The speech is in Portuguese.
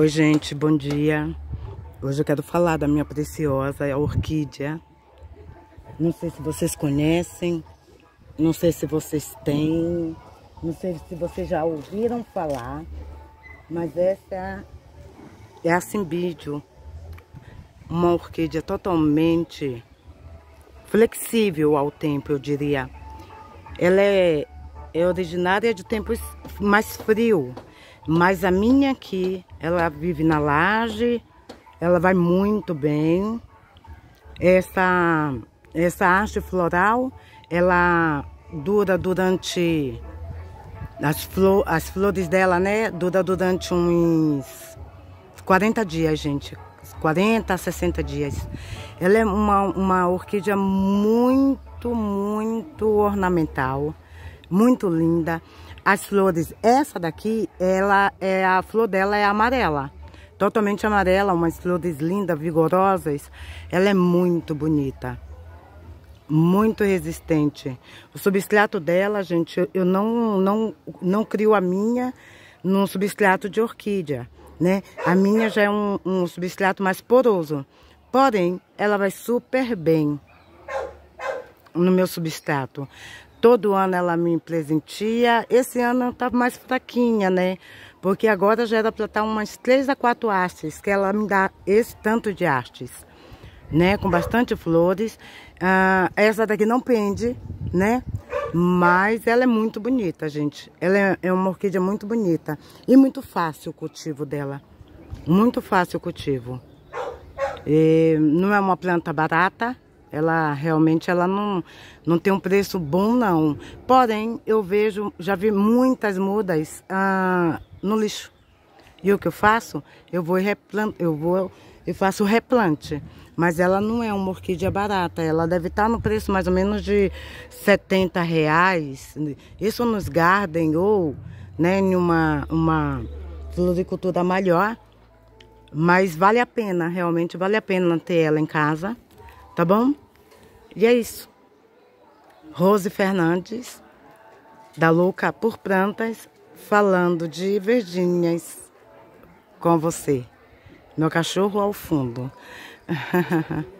Oi, gente, bom dia. Hoje eu quero falar da minha preciosa orquídea. Não sei se vocês conhecem, não sei se vocês têm, não sei se vocês já ouviram falar, mas essa é, é a simbídio, Uma orquídea totalmente flexível ao tempo, eu diria. Ela é, é originária de tempos mais frio, mas a minha aqui ela vive na laje, ela vai muito bem. Essa, essa haste floral, ela dura durante... As, flor, as flores dela, né, dura durante uns 40 dias, gente. 40 60 dias. Ela é uma, uma orquídea muito, muito ornamental, muito linda. As flores, essa daqui, ela é a flor dela é amarela. Totalmente amarela, umas flores lindas, vigorosas. Ela é muito bonita. Muito resistente. O substrato dela, gente, eu não, não, não crio a minha num substrato de orquídea, né? A minha já é um, um substrato mais poroso. Porém, ela vai super bem no meu substrato. Todo ano ela me presentia. Esse ano estava mais fraquinha, né? Porque agora já era para estar tá umas três a quatro hastes, que ela me dá esse tanto de hastes, né? Com bastante flores. Ah, essa daqui não pende, né? Mas ela é muito bonita, gente. Ela é, é uma orquídea muito bonita. E muito fácil o cultivo dela. Muito fácil o cultivo. E não é uma planta barata, ela realmente ela não, não tem um preço bom não. Porém, eu vejo, já vi muitas mudas ah, no lixo. E o que eu faço? Eu vou replant, eu vou eu faço replante. Mas ela não é uma orquídea barata, ela deve estar no preço mais ou menos de 70 reais. Isso nos garden ou né, em uma, uma floricultura melhor. Mas vale a pena, realmente vale a pena ter ela em casa. Tá bom? E é isso. Rose Fernandes, da Luca por Plantas, falando de verdinhas com você. Meu cachorro ao fundo.